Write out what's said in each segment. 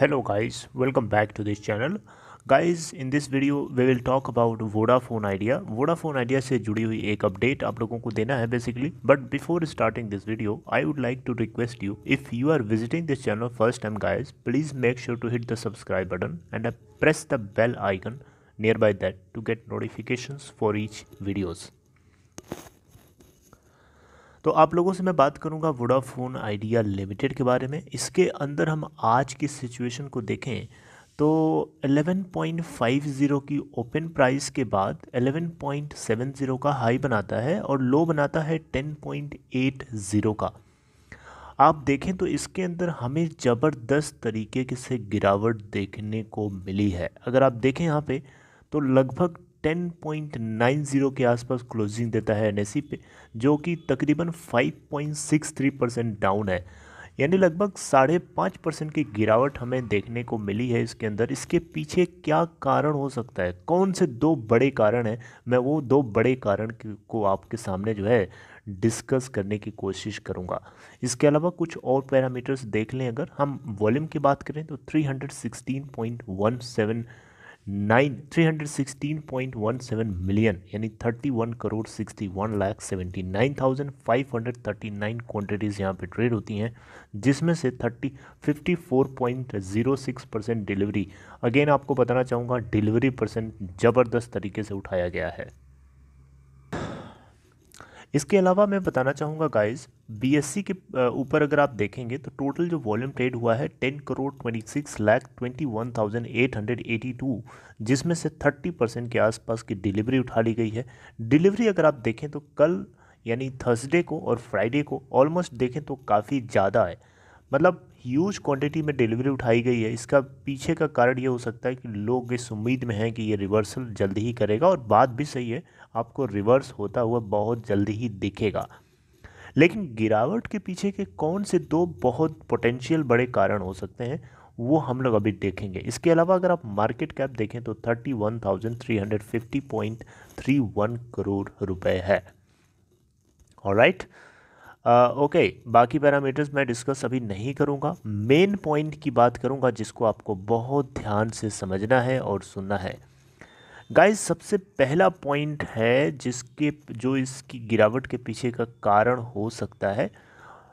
Hello guys welcome back to this channel guys in this video we will talk about Vodafone Idea Vodafone Idea से जुड़ी हुई एक update आप लोगों को देना है basically but before starting this video I would like to request you if you are visiting this channel first time guys please make sure to hit the subscribe button and press the bell icon near by that to get notification for each videos तो आप लोगों से मैं बात करूंगा Vodafone idea limited के बारे में इसके अंदर हम आज की सिचुएशन को देखें तो 11.50 की ओपन प्राइस के बाद 11.70 का हाई बनाता है और लो बनाता है 10.80 का आप देखें तो इसके अंदर हमें ज़बरदस्त तरीके से गिरावट देखने को मिली है अगर आप देखें यहाँ पे तो लगभग 10.90 के आसपास क्लोजिंग देता है एन पे जो कि तकरीबन 5.63 परसेंट डाउन है यानी लगभग साढ़े पाँच परसेंट की गिरावट हमें देखने को मिली है इसके अंदर इसके पीछे क्या कारण हो सकता है कौन से दो बड़े कारण हैं मैं वो दो बड़े कारण को आपके सामने जो है डिस्कस करने की कोशिश करूंगा इसके अलावा कुछ और पैरामीटर्स देख लें अगर हम वॉल्यूम की बात करें तो 316.17 nine three hundred sixteen point one seven million यानी thirty one crore sixty one lakh seventy nine thousand five hundred thirty nine quantities यहाँ पे ट्रेड होती हैं जिसमें से thirty fifty four point zero six percent delivery again आपको बताना चाहूँगा डिलीवरी परसेंट ज़बरदस्त तरीके से उठाया गया है इसके अलावा मैं बताना चाहूँगा गाइस बीएससी के ऊपर अगर आप देखेंगे तो टोटल जो वॉल्यूम ट्रेड हुआ है ten crore twenty six lakh twenty one thousand eight hundred eighty two जिसमें से थर्टी परसेंट के आसपास की डिलीवरी उठा ली गई है डिलीवरी अगर आप देखें तो कल यानी थर्सडे को और फ्राइडे को ऑलमोस्ट देखें तो काफ़ी ज़्यादा है मतलब ह्यूज क्वांटिटी में डिलीवरी उठाई गई है इसका पीछे का कारण ये हो सकता है कि लोग इस उम्मीद में हैं कि ये रिवर्सल जल्दी ही करेगा और बात भी सही है आपको रिवर्स होता हुआ बहुत जल्दी ही दिखेगा लेकिन गिरावट के पीछे के कौन से दो बहुत पोटेंशियल बड़े कारण हो सकते हैं वो हम लोग अभी देखेंगे इसके अलावा अगर आप मार्केट कैप देखें तो थर्टी करोड़ रुपये है और राइट right? ओके uh, बाकी पैरामीटर्स मैं डिस्कस अभी नहीं करूँगा मेन पॉइंट की बात करूँगा जिसको आपको बहुत ध्यान से समझना है और सुनना है गाइस सबसे पहला पॉइंट है जिसके जो इसकी गिरावट के पीछे का कारण हो सकता है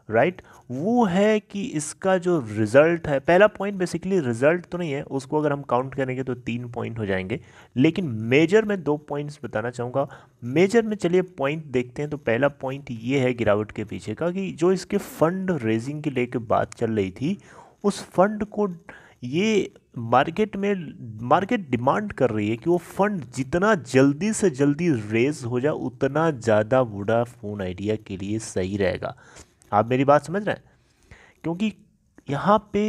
राइट right? वो है कि इसका जो रिज़ल्ट है पहला पॉइंट बेसिकली रिज़ल्ट तो नहीं है उसको अगर हम काउंट करेंगे तो तीन पॉइंट हो जाएंगे लेकिन मेजर में दो पॉइंट्स बताना चाहूँगा मेजर में चलिए पॉइंट देखते हैं तो पहला पॉइंट ये है गिरावट के पीछे का कि जो इसके फंड रेजिंग की लेके बात चल रही थी उस फंड को ये मार्केट में मार्केट डिमांड कर रही है कि वो फंड जितना जल्दी से जल्दी रेज हो जाए उतना ज़्यादा फोन आइडिया के लिए सही रहेगा आप मेरी बात समझ रहे हैं क्योंकि यहाँ पे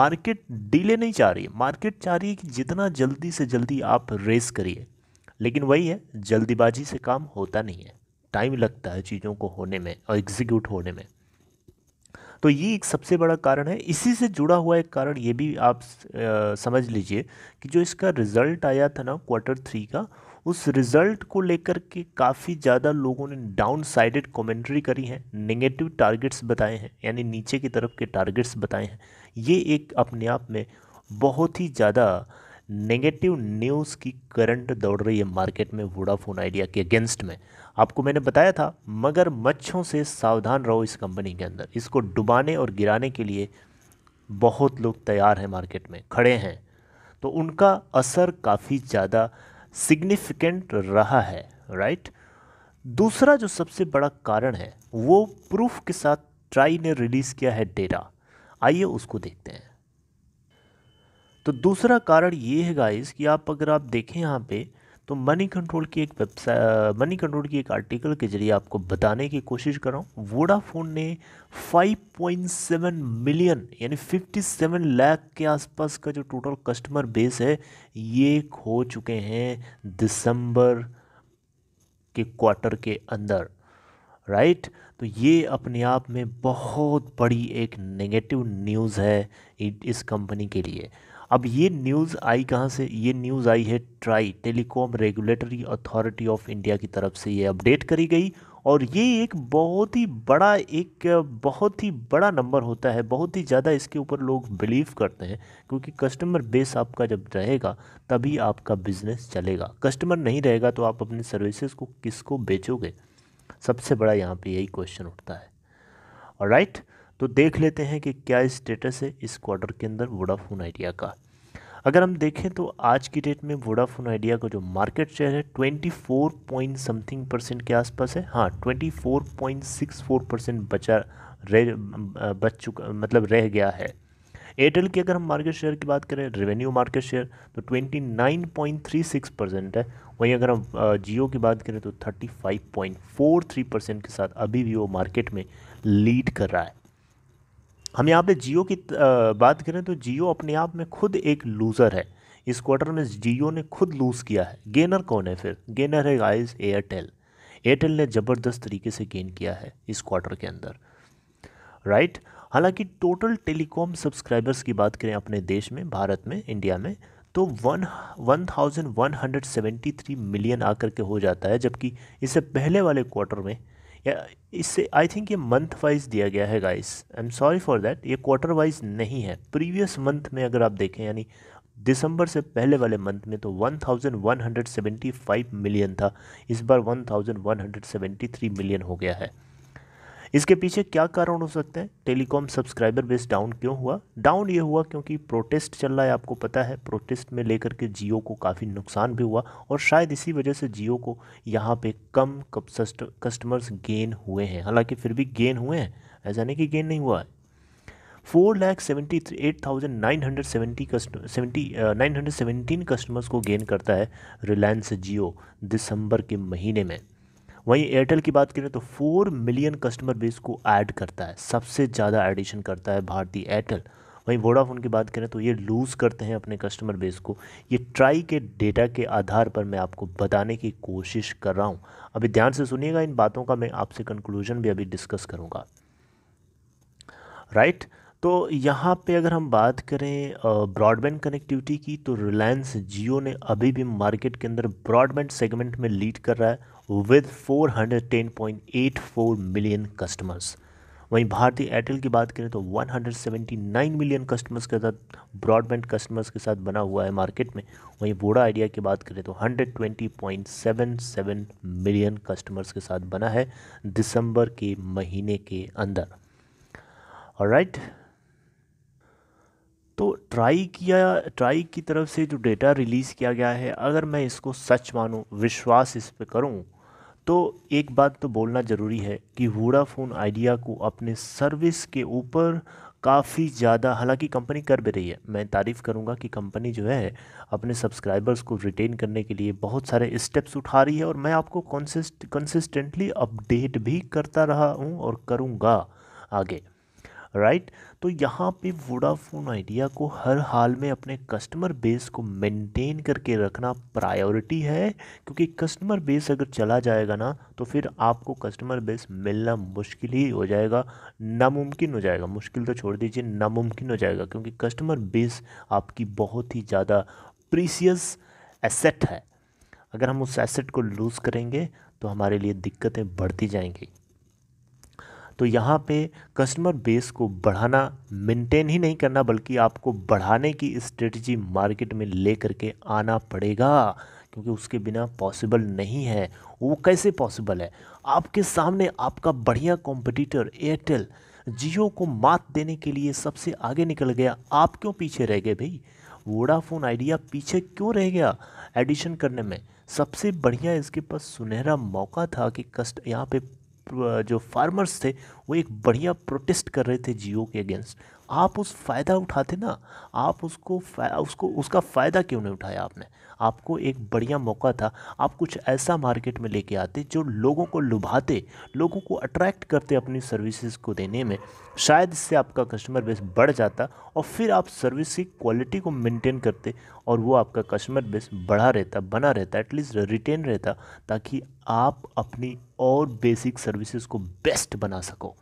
मार्केट डीले नहीं चाह रही मार्केट चाह रही है कि जितना जल्दी से जल्दी आप रेस करिए लेकिन वही है जल्दीबाजी से काम होता नहीं है टाइम लगता है चीज़ों को होने में और एग्जीक्यूट होने में तो ये एक सबसे बड़ा कारण है इसी से जुड़ा हुआ एक कारण ये भी आप आ, समझ लीजिए कि जो इसका रिज़ल्ट आया था ना क्वार्टर थ्री का उस रिज़ल्ट को लेकर के काफ़ी ज़्यादा लोगों ने डाउन साइडेड कॉमेंट्री करी है नेगेटिव टारगेट्स बताए हैं यानी नीचे की तरफ के टारगेट्स बताए हैं ये एक अपने आप में बहुत ही ज़्यादा नेगेटिव न्यूज़ की करंट दौड़ रही है मार्केट में वोडाफोन आइडिया के अगेंस्ट में आपको मैंने बताया था मगर मच्छों से सावधान रहो इस कंपनी के अंदर इसको डुबाने और गिराने के लिए बहुत लोग तैयार हैं मार्केट में खड़े हैं तो उनका असर काफ़ी ज़्यादा सिग्निफिकेंट रहा है राइट दूसरा जो सबसे बड़ा कारण है वो प्रूफ के साथ ट्राई ने रिलीज़ किया है डेटा आइए उसको देखते हैं तो दूसरा कारण ये है गाइस कि आप अगर आप देखें यहाँ पे तो मनी कंट्रोल की एक वेबसाइट मनी कंट्रोल की एक आर्टिकल के जरिए आपको बताने की कोशिश कर रहा हूँ वोडाफोन ने 5.7 मिलियन यानी 57 लाख के आसपास का जो टोटल कस्टमर बेस है ये खो चुके हैं दिसंबर के क्वार्टर के अंदर राइट right? तो ये अपने आप में बहुत बड़ी एक नेगेटिव न्यूज़ है इस कंपनी के लिए अब ये न्यूज़ आई कहाँ से ये न्यूज़ आई है TRAI telecom regulatory authority of India की तरफ से ये अपडेट करी गई और ये एक बहुत ही बड़ा एक बहुत ही बड़ा नंबर होता है बहुत ही ज़्यादा इसके ऊपर लोग बिलीव करते हैं क्योंकि कस्टमर बेस आपका जब रहेगा तभी आपका बिज़नेस चलेगा कस्टमर नहीं रहेगा तो आप अपनी सर्विसेज को किसको बेचोगे सबसे बड़ा यहाँ पे यही क्वेश्चन उठता है और राइट तो देख लेते हैं कि क्या स्टेटस है इस क्वार्टर के अंदर वोडाफोन आइडिया का अगर हम देखें तो आज की डेट में वोडाफोन आइडिया का जो मार्केट शेयर है 24 पॉइंट समथिंग परसेंट के आसपास है हाँ 24.64 परसेंट बचा रह बच चुका मतलब रह गया है एयरटेल की अगर हम मार्केट शेयर की बात करें रेवेन्यू मार्केट शेयर तो 29.36 परसेंट है वहीं अगर हम जियो की बात करें तो 35.43 परसेंट के साथ अभी भी वो मार्केट में लीड कर रहा है हम यहाँ पे जियो की बात करें तो जियो अपने आप में खुद एक लूज़र है इस क्वार्टर में जियो ने खुद लूज़ किया है गेनर कौन है फिर गेनर है गाइस एयरटेल एयरटेल ने ज़बरदस्त तरीके से गेन किया है इस क्वार्टर के अंदर राइट हालांकि टोटल टेलीकॉम सब्सक्राइबर्स की बात करें अपने देश में भारत में इंडिया में तो one one thousand one hundred seventy three million आकर के हो जाता है जबकि इससे पहले वाले क्वार्टर में या इससे आई थिंक ये मंथ वाइज दिया गया है guys I am sorry for that ये क्वार्टर वाइज नहीं है प्रीवियस मंथ में अगर आप देखें यानी दिसंबर से पहले वाले मंथ में तो 1175 मिलियन था इस बार 1173 मिलियन हो गया है इसके पीछे क्या कारण हो सकते हैं टेलीकॉम सब्सक्राइबर बेस डाउन क्यों हुआ डाउन ये हुआ क्योंकि प्रोटेस्ट चल रहा है आपको पता है प्रोटेस्ट में लेकर के जियो को काफ़ी नुकसान भी हुआ और शायद इसी वजह से जियो को यहाँ पे कम कस्टमर्स गेन हुए हैं हालांकि फिर भी गेन हुए हैं ऐसा नहीं कि गेन नहीं हुआ है four lakh seventy eight thousand nine hundred seventy custom seventy nine hundred seventeen customers को गेन करता है रिलायंस जियो दिसंबर के महीने में वहीं एयरटेल की बात करें तो फोर मिलियन कस्टमर बेस को ऐड करता है सबसे ज़्यादा एडिशन करता है भारतीय एयरटेल वहीं वोडाफोन की बात करें तो ये लूज़ करते हैं अपने कस्टमर बेस को ये ट्राई के डेटा के आधार पर मैं आपको बताने की कोशिश कर रहा हूँ अभी ध्यान से सुनिएगा इन बातों का मैं आपसे कंक्लूजन भी अभी डिस्कस करूँगा राइट right? तो यहाँ पे अगर हम बात करें ब्रॉडबैंड कनेक्टिविटी की तो रिलायंस जियो ने अभी भी मार्केट के अंदर ब्रॉडबैंड सेगमेंट में लीड कर रहा है विद 410.84 मिलियन कस्टमर्स वहीं भारतीय एयरटेल की बात करें तो 179 मिलियन कस्टमर्स के साथ ब्रॉडबैंड कस्टमर्स के साथ बना हुआ है मार्केट में वहीं वोडा आइडिया की बात करें तो 120.77 मिलियन कस्टमर्स के साथ बना है दिसंबर के महीने के अंदर और राइट right, तो ट्राई किया ट्राई की तरफ से जो डेटा रिलीज़ किया गया है अगर मैं इसको सच मानूँ विश्वास इस पर करूँ तो एक बात तो बोलना ज़रूरी है कि वोडाफोन आइडिया को अपने सर्विस के ऊपर काफ़ी ज़्यादा हालांकि कंपनी कर भी रही है मैं तारीफ़ करूंगा कि कंपनी जो है अपने सब्सक्राइबर्स को रिटेन करने के लिए बहुत सारे स्टेप्स उठा रही है और मैं आपको कंसिस्ट कंसिस्टेंटली अपडेट भी करता रहा हूं और करूंगा आगे राइट तो यहाँ पे वोडाफोन आइडिया को हर हाल में अपने कस्टमर बेस को मेंटेन करके रखना प्रायोरिटी है क्योंकि कस्टमर बेस अगर चला जाएगा ना तो फिर आपको कस्टमर बेस मिलना मुश्किल ही हो जाएगा नामुमकिन हो जाएगा मुश्किल तो छोड़ दीजिए नामुमकिन हो जाएगा क्योंकि कस्टमर बेस आपकी बहुत ही ज़्यादा प्रीसियस एसेट है अगर हम उस एसेट को लूज़ करेंगे तो हमारे लिए दिक्कतें बढ़ती जाएंगी तो यहाँ पे कस्टमर बेस को बढ़ाना मेंटेन ही नहीं करना बल्कि आपको बढ़ाने की स्ट्रेटजी मार्केट में ले करके आना पड़ेगा क्योंकि उसके बिना पॉसिबल नहीं है वो कैसे पॉसिबल है आपके सामने आपका बढ़िया कॉम्पिटिटर एयरटेल जियो को मात देने के लिए सबसे आगे निकल गया आप क्यों पीछे रह गए भाई वोडाफोन आइडिया पीछे क्यों रह गया एडिशन करने में सबसे बढ़िया इसके पास सुनहरा मौका था कि कस्ट यहाँ पे जो फार्मर्स थे वो एक बढ़िया प्रोटेस्ट कर रहे थे जियो के अगेंस्ट आप उस फ़ायदा उठाते ना आप उसको उसको उसका फ़ायदा क्यों नहीं उठाया आपने आपको एक बढ़िया मौका था आप कुछ ऐसा मार्केट में लेके आते जो लोगों को लुभाते लोगों को अट्रैक्ट करते अपनी सर्विसेज को देने में शायद इससे आपका कस्टमर बेस बढ़ जाता और फिर आप सर्विस की क्वालिटी को मेंटेन करते और वो आपका कस्टमर बेस बढ़ा रहता बना रहता एटलीस्ट रिटेन रहता ताकि आप अपनी और बेसिक सर्विसेज को बेस्ट बना सको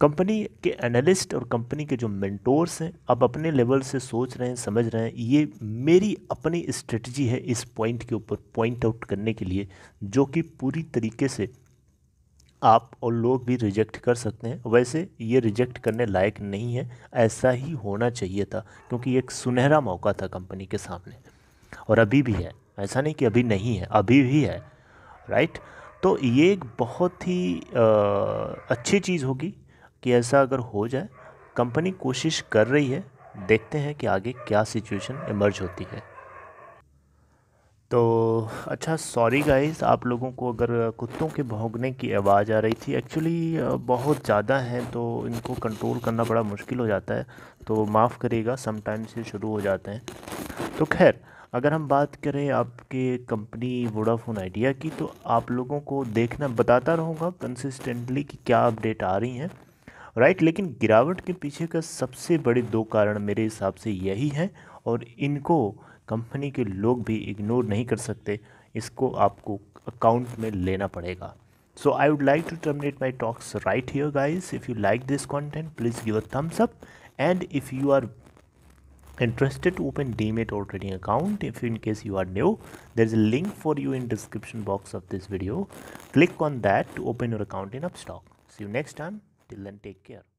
कंपनी के एनालिस्ट और कंपनी के जो मेंटोर्स हैं अब अपने लेवल से सोच रहे हैं समझ रहे हैं ये मेरी अपनी स्ट्रेटजी है इस पॉइंट के ऊपर पॉइंट आउट करने के लिए जो कि पूरी तरीके से आप और लोग भी रिजेक्ट कर सकते हैं वैसे ये रिजेक्ट करने लायक नहीं है ऐसा ही होना चाहिए था क्योंकि एक सुनहरा मौका था कंपनी के सामने और अभी भी है ऐसा नहीं कि अभी नहीं है अभी भी है राइट तो ये एक बहुत ही आ, अच्छी चीज़ होगी कि ऐसा अगर हो जाए कंपनी कोशिश कर रही है देखते हैं कि आगे क्या सिचुएशन इमर्ज होती है तो अच्छा सॉरी गाइस आप लोगों को अगर कुत्तों के भोंगने की आवाज़ आ रही थी एक्चुअली बहुत ज़्यादा हैं तो इनको कंट्रोल करना बड़ा मुश्किल हो जाता है तो माफ़ करिएगा समटाइम्स ये शुरू हो जाते हैं तो खैर अगर हम बात करें आपके कंपनी वोडाफोन आइडिया की तो आप लोगों को देखना बताता रहूँगा कंसिस्टेंटली कि क्या अपडेट आ रही हैं राइट लेकिन गिरावट के पीछे का सबसे बड़े दो कारण मेरे हिसाब से यही है और इनको कंपनी के लोग भी इग्नोर नहीं कर सकते इसको आपको अकाउंट में लेना पड़ेगा So I would like to terminate my talks right here guys. If you like this content, please give a thumbs up. And if you are interested to open DMAT or trading account, if in case you are new, there is a link for you in description box of this video. Click on that to open your account in Upstock. See you next time. Till then, take care.